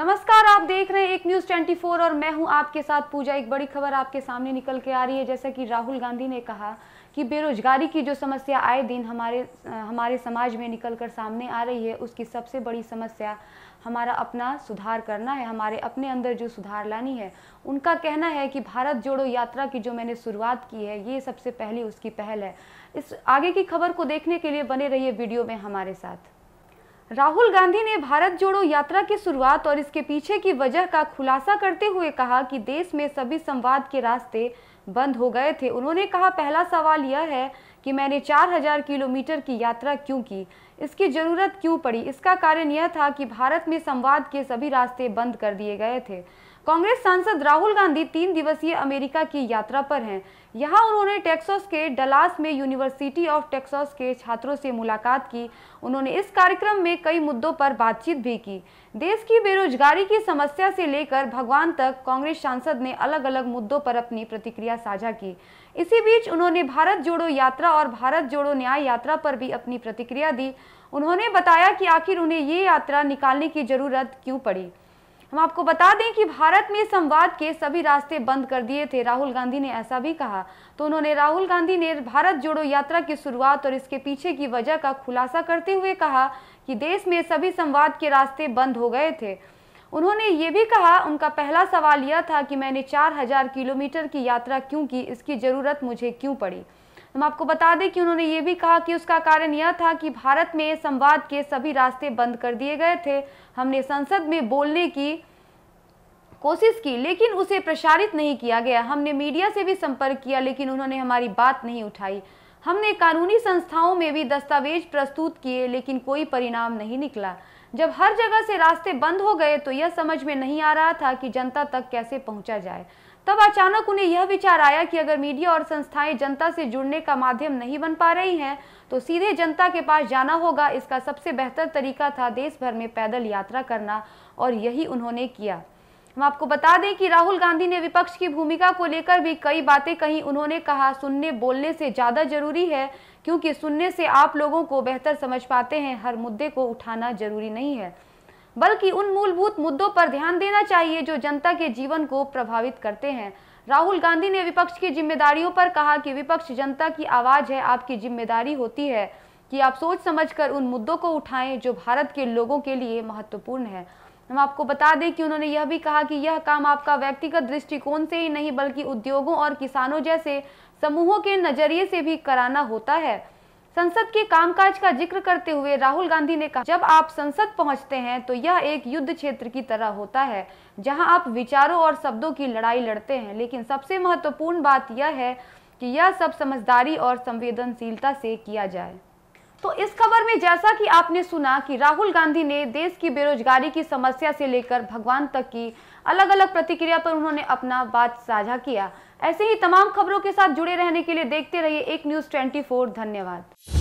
नमस्कार आप देख रहे हैं एक न्यूज 24 और मैं हूं आपके साथ पूजा एक बड़ी खबर आपके सामने निकल के आ रही है जैसा कि राहुल गांधी ने कहा कि बेरोजगारी की जो समस्या आए दिन हमारे हमारे समाज में निकल कर सामने आ रही है उसकी सबसे बड़ी समस्या हमारा अपना सुधार करना है हमारे अपने अंदर जो सुधार लानी है उनका कहना है कि भारत जोड़ो यात्रा की जो मैंने शुरुआत की है ये सबसे पहली उसकी पहल है इस आगे की खबर को देखने के लिए बने रहिए वीडियो में हमारे साथ राहुल गांधी ने भारत जोड़ो यात्रा की शुरुआत और इसके पीछे की वजह का खुलासा करते हुए कहा कि देश में सभी संवाद के रास्ते बंद हो गए थे उन्होंने कहा पहला सवाल यह है कि मैंने 4000 किलोमीटर की यात्रा क्यों की इसकी ज़रूरत क्यों पड़ी इसका कारण यह था कि भारत में संवाद के सभी रास्ते बंद कर दिए गए थे कांग्रेस सांसद राहुल गांधी तीन दिवसीय अमेरिका की यात्रा पर हैं यहाँ उन्होंने टेक्सास के डलास में यूनिवर्सिटी ऑफ टेक्सास के छात्रों से मुलाकात की उन्होंने इस कार्यक्रम में कई मुद्दों पर बातचीत भी की देश की बेरोजगारी की समस्या से लेकर भगवान तक कांग्रेस सांसद ने अलग अलग मुद्दों पर अपनी प्रतिक्रिया साझा की इसी बीच उन्होंने भारत जोड़ो यात्रा और भारत जोड़ो न्याय यात्रा पर भी अपनी प्रतिक्रिया दी उन्होंने बताया कि आखिर उन्हें ये यात्रा निकालने की जरूरत क्यों पड़ी हम आपको बता दें कि भारत में संवाद के सभी रास्ते बंद कर दिए थे राहुल गांधी ने ऐसा भी कहा तो उन्होंने राहुल गांधी ने भारत जोड़ो यात्रा की शुरुआत और इसके पीछे की वजह का खुलासा करते हुए कहा कि देश में सभी संवाद के रास्ते बंद हो गए थे उन्होंने ये भी कहा उनका पहला सवाल यह था कि मैंने चार किलोमीटर की यात्रा क्यों की इसकी ज़रूरत मुझे क्यों पड़ी हम आपको बता दें कि उन्होंने ये भी कहा कि उसका कारण यह था कि भारत में संवाद के सभी रास्ते बंद कर दिए गए थे हमने संसद में बोलने की कोशिश की लेकिन उसे प्रसारित नहीं किया गया हमने मीडिया से भी संपर्क किया लेकिन उन्होंने हमारी बात नहीं उठाई हमने कानूनी संस्थाओं में भी दस्तावेज प्रस्तुत किए लेकिन कोई परिणाम नहीं निकला जब हर जगह से रास्ते बंद हो गए तो यह समझ में नहीं आ रहा था कि जनता तक कैसे पहुंचा जाए तब अचानक उन्हें यह विचार आया कि अगर मीडिया और संस्थाएं जनता से जुड़ने का माध्यम नहीं बन पा रही हैं तो सीधे जनता के पास जाना होगा इसका सबसे बेहतर तरीका था देश भर में पैदल यात्रा करना और यही उन्होंने किया हम आपको बता दें कि राहुल गांधी ने विपक्ष की भूमिका को लेकर भी कई बातें कही उन्होंने कहा सुनने बोलने से ज़्यादा जरूरी है क्योंकि सुनने से आप लोगों को बेहतर समझ पाते हैं हर मुद्दे को उठाना जरूरी नहीं है बल्कि उन मूलभूत मुद्दों पर ध्यान देना चाहिए जो जनता के जीवन को प्रभावित करते हैं राहुल गांधी ने विपक्ष की जिम्मेदारियों पर कहा कि विपक्ष जनता की आवाज़ है आपकी जिम्मेदारी होती है कि आप सोच समझकर उन मुद्दों को उठाएं जो भारत के लोगों के लिए महत्वपूर्ण है हम आपको बता दें कि उन्होंने यह भी कहा कि यह काम आपका व्यक्तिगत दृष्टिकोण से ही नहीं बल्कि उद्योगों और किसानों जैसे समूहों के नजरिए से भी कराना होता है संसद के कामकाज का जिक्र करते हुए राहुल गांधी ने कहा जब आप संसद पहुंचते हैं तो यह एक युद्ध क्षेत्र की तरह होता है जहां आप विचारों और शब्दों की लड़ाई लड़ते हैं लेकिन सबसे महत्वपूर्ण बात यह है कि यह सब समझदारी और संवेदनशीलता से किया जाए तो इस खबर में जैसा कि आपने सुना कि राहुल गांधी ने देश की बेरोजगारी की समस्या से लेकर भगवान तक की अलग अलग प्रतिक्रिया पर उन्होंने अपना बात साझा किया ऐसे ही तमाम खबरों के साथ जुड़े रहने के लिए देखते रहिए एक न्यूज़ ट्वेंटी धन्यवाद